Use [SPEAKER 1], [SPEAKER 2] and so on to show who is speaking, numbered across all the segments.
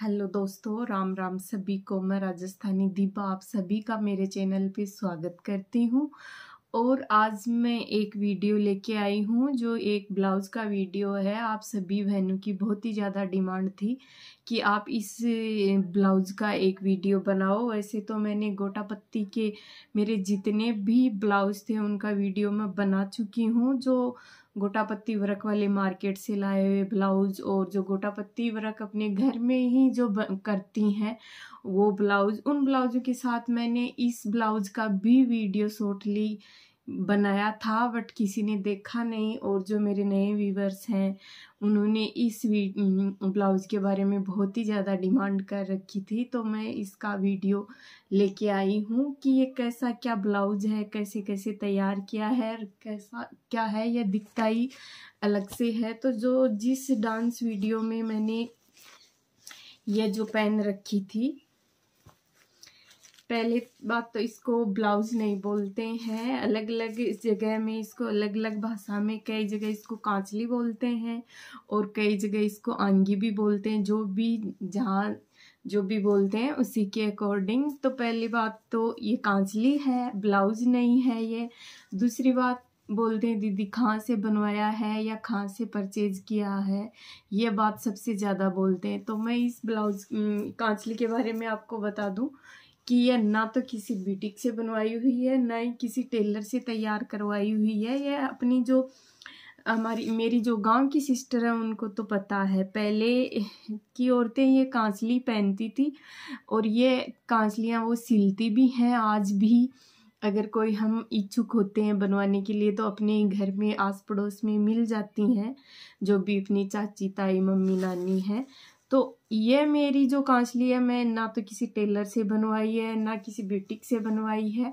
[SPEAKER 1] hello दोस्तों राम राम सभी को मैं राजस्थानी दीपा आप सभी का मेरे चैनल पे स्वागत करती हूँ और आज मैं एक वीडियो लेके आई हूँ जो एक ब्लाउज़ का वीडियो है आप सभी बहनों की बहुत ही ज़्यादा डिमांड थी कि आप इस ब्लाउज़ का एक वीडियो बनाओ वैसे तो मैंने गोटा पत्ती के मेरे जितने भी ब्लाउज़ थे उनका वीडियो मैं बना चुकी हूँ जो गोटा पत्ती वर्क वाले मार्केट से लाए हुए ब्लाउज और जो गोटा पत्ती वर्क अपने घर में ही जो करती हैं वो ब्लाउज उन ब्लाउजों के साथ मैंने इस ब्लाउज का भी वीडियो शॉर्टली बनाया था बट किसी ने देखा नहीं और जो मेरे नए व्यूवर्स हैं उन्होंने इस ब्लाउज़ के बारे में बहुत ही ज़्यादा डिमांड कर रखी थी तो मैं इसका वीडियो लेके आई हूँ कि ये कैसा क्या ब्लाउज है कैसे कैसे तैयार किया है कैसा क्या है यह दिखता ही अलग से है तो जो जिस डांस वीडियो में मैंने यह जो पेन रखी थी पहले बात तो इसको ब्लाउज नहीं बोलते हैं अलग अलग जगह में इसको अलग अलग भाषा में कई जगह इसको कांचली बोलते हैं और कई जगह इसको आंगी भी बोलते हैं जो भी जहाँ जो भी बोलते हैं उसी के अकॉर्डिंग तो पहली बात तो ये कांचली है ब्लाउज नहीं है ये दूसरी बात बोलते हैं दीदी कहाँ से बनवाया है या कहाँ से परचेज किया है ये बात सबसे ज़्यादा बोलते हैं तो मैं इस ब्लाउज कांचली के बारे में आपको बता दूँ कि यह ना तो किसी बुटीक से बनवाई हुई है ना ही किसी टेलर से तैयार करवाई हुई है यह अपनी जो हमारी मेरी जो गांव की सिस्टर है उनको तो पता है पहले की औरतें ये कांसली पहनती थी और ये कांसलियाँ वो सिलती भी हैं आज भी अगर कोई हम इच्छुक होते हैं बनवाने के लिए तो अपने घर में आस पड़ोस में मिल जाती हैं जो भी अपनी चाची ताई मम्मी नानी हैं तो ये मेरी जो कांचली है मैं ना तो किसी टेलर से बनवाई है ना किसी ब्यूटिक से बनवाई है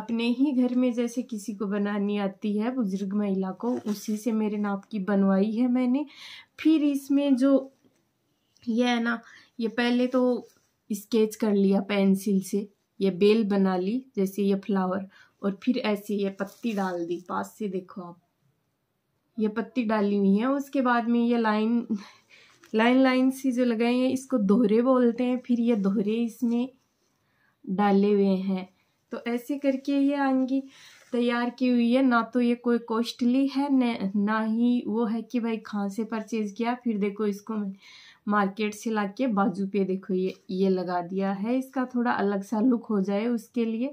[SPEAKER 1] अपने ही घर में जैसे किसी को बनानी आती है बुजुर्ग महिला को उसी से मेरे नाप की बनवाई है मैंने फिर इसमें जो ये है ना ये पहले तो स्केच कर लिया पेंसिल से ये बेल बना ली जैसे ये फ्लावर और फिर ऐसे ये पत्ती डाल दी पास से देखो आप ये पत्ती डाली हुई है उसके बाद में ये लाइन लाइन लाइन सी जो लगाई हैं इसको दोहरे बोलते हैं फिर ये दोहरे इसमें डाले हुए हैं तो ऐसे करके ये आंगी तैयार की हुई है ना तो ये कोई कॉस्टली है ना ही वो है कि भाई कहाँ से परचेज़ किया फिर देखो इसको मार्केट से ला के बाजू पे देखो ये ये लगा दिया है इसका थोड़ा अलग सा लुक हो जाए उसके लिए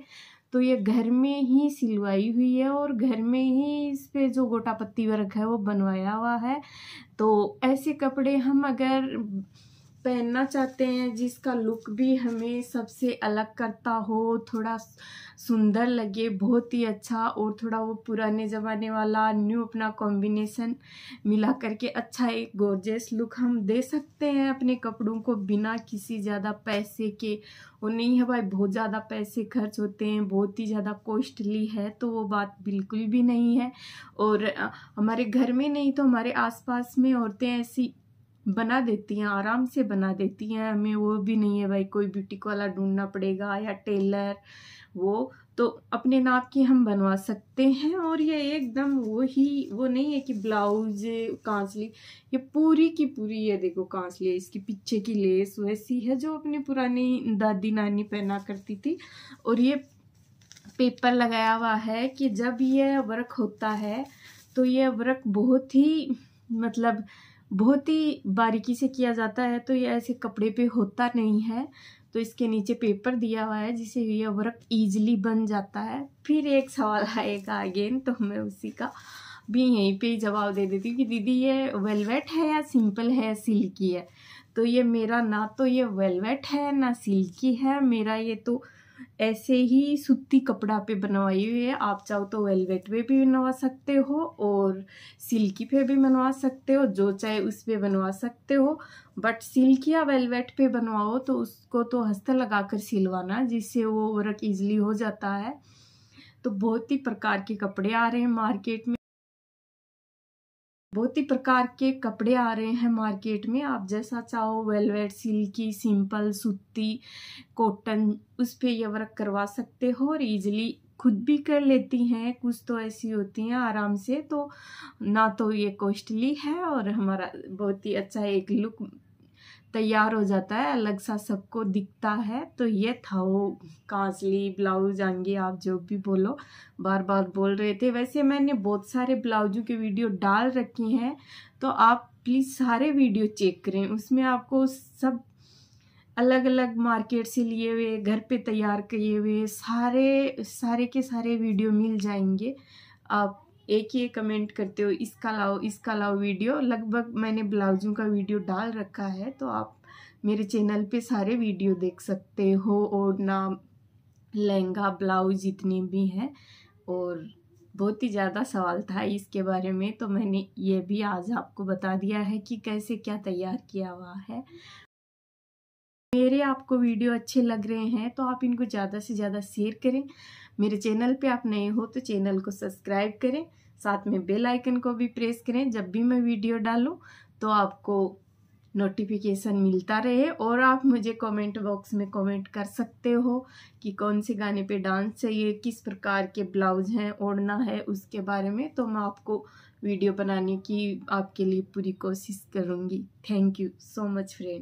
[SPEAKER 1] तो ये घर में ही सिलवाई हुई है और घर में ही इस पर जो गोटा पत्ती वर्क है वो बनवाया हुआ है तो ऐसे कपड़े हम अगर पहनना चाहते हैं जिसका लुक भी हमें सबसे अलग करता हो थोड़ा सुंदर लगे बहुत ही अच्छा और थोड़ा वो पुराने ज़माने वाला न्यू अपना कॉम्बिनेशन मिला करके अच्छा एक गोर्जेस लुक हम दे सकते हैं अपने कपड़ों को बिना किसी ज़्यादा पैसे के और नहीं है भाई बहुत ज़्यादा पैसे खर्च होते हैं बहुत ही ज़्यादा कॉस्टली है तो वो बात बिल्कुल भी नहीं है और हमारे घर में नहीं तो हमारे आसपास में औरतें ऐसी बना देती हैं आराम से बना देती हैं हमें वो भी नहीं है भाई कोई ब्यूटी वाला ढूंढना पड़ेगा या टेलर वो तो अपने नाप की हम बनवा सकते हैं और ये एकदम वो ही वो नहीं है कि ब्लाउज कांसली ये पूरी की पूरी ये देखो कांसली है इसकी पीछे की लेस वैसी है जो अपनी पुरानी दादी नानी पहना करती थी और ये पेपर लगाया हुआ है कि जब ये वर्क होता है तो ये वर्क बहुत ही मतलब बहुत ही बारीकी से किया जाता है तो ये ऐसे कपड़े पे होता नहीं है तो इसके नीचे पेपर दिया हुआ है जिसे ये वर्क ईजिली बन जाता है फिर एक सवाल आएगा अगेन तो मैं उसी का भी यहीं पे जवाब दे देती हूँ कि दीदी ये वेलवेट है या सिंपल है सिल्की है तो ये मेरा ना तो ये वेलवेट है ना सिल्की है मेरा ये तो ऐसे ही सूती कपड़ा पे बनवाई हुई है आप चाहो तो वेलवेट पे भी बनवा सकते हो और सिल्की पे भी बनवा सकते हो जो चाहे उस पे बनवा सकते हो बट सिल्क या वेलवेट पे बनवाओ तो उसको तो हस्ता लगाकर सिलवाना जिससे वो वर्क इजली हो जाता है तो बहुत ही प्रकार के कपड़े आ रहे हैं मार्केट में बहुत ही प्रकार के कपड़े आ रहे हैं मार्केट में आप जैसा चाहो वेलवेट सिल्की सिंपल सूती कॉटन उस पर ये वर्क करवा सकते हो और ईजिली खुद भी कर लेती हैं कुछ तो ऐसी होती हैं आराम से तो ना तो ये कॉस्टली है और हमारा बहुत ही अच्छा एक लुक तैयार हो जाता है अलग सा सबको दिखता है तो ये था वो काजली ब्लाउज आएंगे आप जो भी बोलो बार बार बोल रहे थे वैसे मैंने बहुत सारे ब्लाउजों के वीडियो डाल रखी हैं तो आप प्लीज़ सारे वीडियो चेक करें उसमें आपको सब अलग अलग मार्केट से लिए हुए घर पे तैयार किए हुए सारे सारे के सारे वीडियो मिल जाएंगे आप एक ही कमेंट करते हो इसका लाओ इसका लाओ वीडियो लगभग मैंने ब्लाउजों का वीडियो डाल रखा है तो आप मेरे चैनल पे सारे वीडियो देख सकते हो ओढ़ना लहंगा ब्लाउज इतने भी हैं और बहुत ही ज़्यादा सवाल था इसके बारे में तो मैंने ये भी आज आपको बता दिया है कि कैसे क्या तैयार किया हुआ है मेरे आपको वीडियो अच्छे लग रहे हैं तो आप इनको ज़्यादा से ज़्यादा शेयर करें मेरे चैनल पे आप नए हो तो चैनल को सब्सक्राइब करें साथ में बेल आइकन को भी प्रेस करें जब भी मैं वीडियो डालूँ तो आपको नोटिफिकेशन मिलता रहे और आप मुझे कमेंट बॉक्स में कमेंट कर सकते हो कि कौन से गाने पे डांस चाहिए किस प्रकार के ब्लाउज हैं ओढ़ना है उसके बारे में तो मैं आपको वीडियो बनाने की आपके लिए पूरी कोशिश करूँगी thank you so much friend